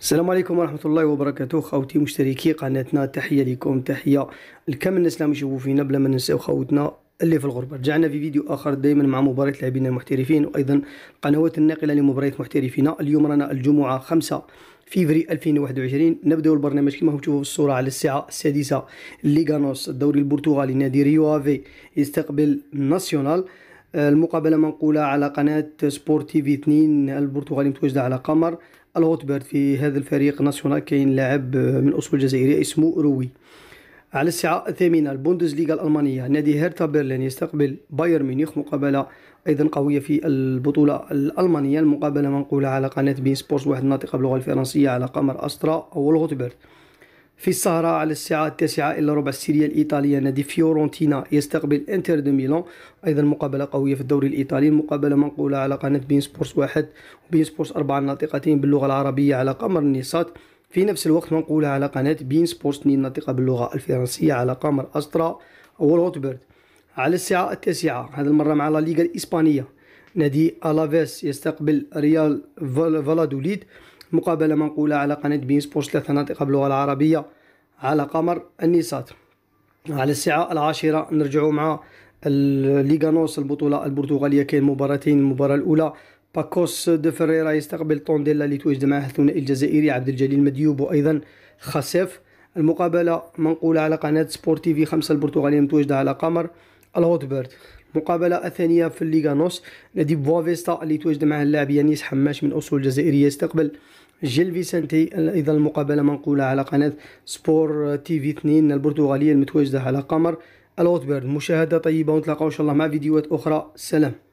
السلام عليكم ورحمة الله وبركاته خوتي مشتركي قناتنا تحية لكم تحية لكم الناس اللي يشوفوا فينا بلا ما ننساو خوتنا اللي في الغربة رجعنا في فيديو آخر دائما مع مباراة لاعبين المحترفين وأيضا القنوات الناقلة لمباريات محترفينا اليوم رانا الجمعة 5 فيفري 2021 نبداو البرنامج كما تشوفوا في الصورة على الساعة السادسة ليغانوس الدوري البرتغالي نادي ريو أفي يستقبل ناسيونال المقابلة منقولة على قناة سبور تي في 2 البرتغالي متواجدة على قمر الهوت في هذا الفريق ناسيونال كاين لاعب من اصول جزائريه اسمه روي على الساعة الثامنة البوندسليغا الألمانية نادي هيرتا برلين يستقبل بايرن ميونخ مقابلة أيضا قوية في البطولة الألمانية المقابلة منقولة على قناة بين سبورتس واحد الناطقة باللغة الفرنسية على قمر أسترا أو الغوتبرت في السهرة على الساعة التاسعة إلا ربع السيريا الإيطالية نادي فيورنتينا يستقبل إنتر دو ميلان أيضا مقابلة قوية في الدوري الإيطالي مقابلة منقولة على قناة بين سبورس واحد وبين سبورس أربعة الناطقتين باللغة العربية على قمر النصات في نفس الوقت منقولة على قناة بين سبورس اثنين ناطقة باللغة الفرنسية على قمر أسترا وروتبرد على الساعة التاسعة هذا المرة مع لا ليغا الإسبانية نادي ألافيس يستقبل ريال فالادوليد مقابلة منقولة على قناة بين سبورت ثلاث ناطقة باللغة العربية على قمر النيسات على الساعة العاشرة نرجعوا مع ليغانوس البطولة البرتغالية كاين مباراتين المباراة الأولى باكوس دو فريرا يستقبل طونديلا اللي توجد معه الثنائي الجزائري عبد الجليل مديوب وأيضا خسيف المقابلة منقولة على قناة سبور تي في خمسة البرتغالية متواجدة على قمر بيرد مقابله ثانيه في الليغا نوس نادي بوافيستا اللي تواجد مع اللاعب يانيس حماش من اصول جزائريه يستقبل جيل فيسنتي ايضا المقابله منقوله على قناه سبور تي في 2 البرتغاليه المتواجده على قمر الوتبيرد مشاهده طيبه ونتلاقاو ان شاء الله مع فيديوهات اخرى سلام